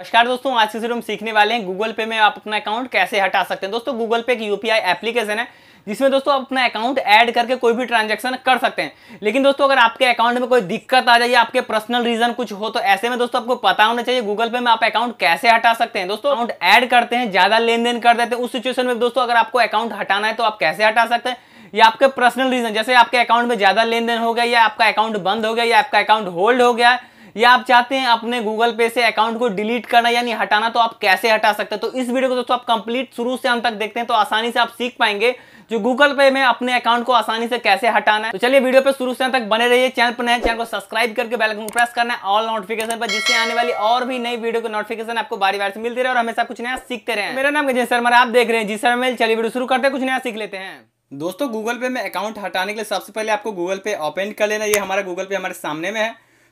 नमस्कार दोस्तों आज के हम सीखने वाले हैं गूगल पे में आप अपना अकाउंट कैसे हटा सकते हैं दोस्तों गूगल पे एक यूपीआई एप्लीकेशन है जिसमें दोस्तों आप अपना अकाउंट ऐड करके कोई भी ट्रांजैक्शन कर सकते हैं लेकिन दोस्तों अगर आपके अकाउंट में कोई दिक्कत आ जाए या आपके पर्सनल रीजन कुछ हो तो ऐसे में दोस्तों आपको पता होना चाहिए गूगल पे में आप अकाउंट कैसे हटा सकते हैं दोस्तों अकाउंट ऐड करते हैं ज़्यादा लेन देन कर देते हैं उस सिचुएशन में दोस्तों अगर आपको अकाउंट हटाना है तो आप कैसे हटा सकते हैं या आपके पर्सनल रीजन जैसे आपके अकाउंट में ज़्यादा लेन देन हो गया या आपका अकाउंट बंद हो गया या आपका अकाउंट होल्ड हो गया या आप चाहते हैं अपने गूगल पे से अकाउंट को डिलीट करना यानी हटाना तो आप कैसे हटा सकते हैं तो इस वीडियो को दोस्तों आप कंप्लीट शुरू से अंत तक देखते हैं तो आसानी से आप सीख पाएंगे जो गूगल पे में अपने अकाउंट को आसानी से कैसे हटाना है तो चलिए वीडियो पे शुरू से तक बने रहिए चैनल पर नए चैनल को सब्सक्राइब करके बेल आइकन प्रेस करना है ऑल नोटिफिकेशन पर जिससे आने वाली और भी नई वीडियो की नोटिफिकेशन आपको बारी बार से मिलती रहे और हमेशा कुछ नया सीखते रहे मेरा नाम गजेश शर्मा आप देख रहे हैं जी सर मेल चलिए वीडियो शुरू करते हैं कुछ नया सीख लेते हैं दोस्तों गूगल पे में अकाउंट हटाने के लिए सबसे पहले आपको गूगल पे ओपन कर लेना ये हमारा गूगल पे हमारे सामने में है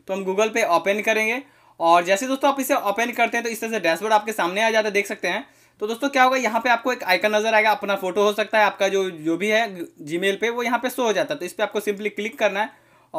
तो हम गूगल पे ओपन करेंगे और जैसे दोस्तों आप इसे ओपन करते हैं तो इस तरह से डैशबोर्ड आपके सामने आ जाता है देख सकते हैं तो दोस्तों क्या होगा यहाँ पे आपको एक आइकन नजर आएगा अपना फोटो हो सकता है आपका जो जो भी है जीमेल पे वो यहाँ पे शो हो जाता है तो इस पर आपको सिंपली क्लिक करना है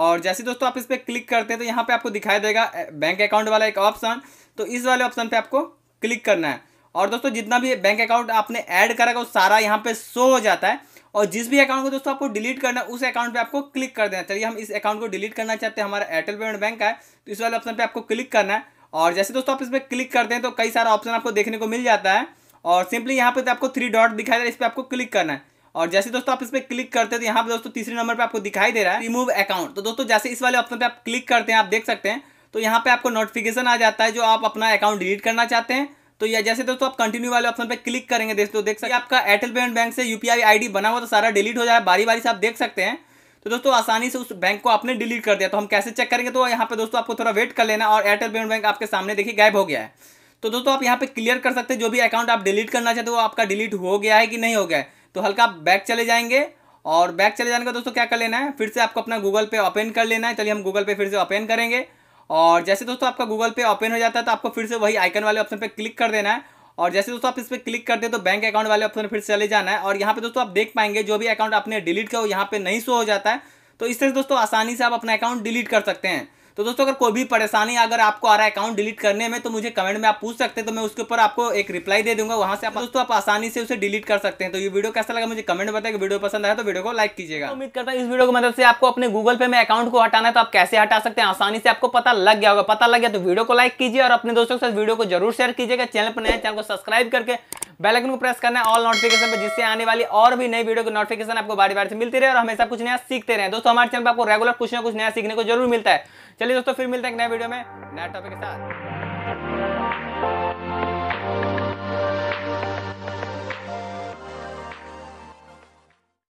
और जैसे दोस्तों आप इस पर क्लिक करते हैं तो यहाँ पे आपको दिखाई देगा बैंक अकाउंट वाला एक ऑप्शन तो इस वाले ऑप्शन पे आपको क्लिक करना है और दोस्तों जितना भी बैंक अकाउंट आपने ऐड करेगा वो सारा यहाँ पे शो हो जाता है और जिस भी अकाउंट को दोस्तों आपको डिलीट करना है उस अकाउंट पे आपको क्लिक कर देना चलिए हम इस अकाउंट को डिलीट करना चाहते हैं हमारा एयरटेल पेमेंट बैंक है तो इस वाले ऑप्शन पर आपको क्लिक तो तो करना है और जैसे दोस्तों आप इस पर क्लिक करते हैं तो कई सारा ऑप्शन आपको देखने को मिल जाता है और सिंपली यहाँ पर आपको थ्री डॉट दिखाई दे रहा है इस पर आपको क्लिक करना है और जैसे दोस्तों आप इस पर क्लिक करते हैं तो यहाँ पर दोस्तों तीसरे नंबर पर आपको दिखाई दे रहा है रिमूव अकाउंट तो दोस्तों जैसे इस वाले ऑप्शन पर आप क्लिक करते हैं आप देख सकते हैं तो यहाँ पे आपको नोटिफिकेशन आ जाता है जो आप अपना अकाउंट डिलीट करना चाहते हैं तो या जैसे दोस्तों आप कंटिन्यू वाले ऑप्शन पर क्लिक करेंगे दोस्तों देख सकते आपका एयरटेल पेमेंट बैंक से यूपीआई आईडी बना हुआ तो सारा डिलीट हो जाए बारी बारी से आप देख सकते हैं तो दोस्तों आसानी से उस बैंक को आपने डिलीट कर दिया तो हम कैसे चेक करेंगे तो यहाँ पे दोस्तों आपको थोड़ा वेट कर लेना और एयरटेल पेमेंट बैंक आपके सामने देखिए गायब हो गया है तो दोस्तों आप यहाँ पे क्लियर कर सकते हैं जो भी अकाउंट आप डिलीट करना चाहते हो वो आपका डिलीट हो गया है कि नहीं हो गया है तो हल्का आप बैक चले जाएंगे और बैक चले जाने का दोस्तों क्या कर लेना है फिर से आपको अपना गूगल पे ओपन कर लेना है चलिए हम गूगल पे फिर से ओपन करेंगे और जैसे दोस्तों आपका गूगल पे ओपन हो जाता है तो आपको फिर से वही आइकन वाले ऑप्शन पर क्लिक कर देना है और जैसे दोस्तों आप इस पर क्लिक करते हैं तो बैंक अकाउंट वाले ऑप्शन फिर से चले जाना है और यहाँ पे दोस्तों आप देख पाएंगे जो भी अकाउंट आपने डिलीट किया वो यहाँ पे नहीं शो हो जाता है तो इस तरह से दोस्तों आसानी से आप अपना अकाउंट डिलीट कर सकते हैं तो दोस्तों अगर कोई भी परेशानी अगर आपको आ रहा है अकाउंट डिलीट करने में तो मुझे कमेंट में आप पूछ सकते हैं तो मैं उसके ऊपर आपको एक रिप्लाई दे दूंगा वहाँ से आप दोस्तों आप आसानी से उसे डिलीट कर सकते हैं तो ये वीडियो कैसा लगा मुझे कमेंट बताया कि वीडियो पसंद आया तो वीडियो को लाइक कीजिएगा उम्मीद करता हूँ इस वीडियो की मदद से आपको अपने गूगल पे में अकाउंट को हटाना है तो आप कैसे हटा सकते हैं आसानी से आपको पता लग गया होगा पता लग गया तो वीडियो को लाइक कीजिए और अपने दोस्तों के साथ वीडियो को जरूर शेयर कीजिएगा चैनल पर नया चैनल को सब्सक्राइब करके बेलकन को प्रेस करना है ऑल नोटिफिकेशन पर जिससे आने वाली और भी नई वीडियो की नोटिफिकेशन आपको बारी बारी से मिलती रहे और हमेशा कुछ नया सीखते रहे दोस्तों हमारे चैनल पर आपको रेगुलर कुछ ना कुछ नया सीखने को जरूर मिलता है चलिए दोस्तों फिर मिलते हैं एक नए वीडियो में नया टॉपिक के साथ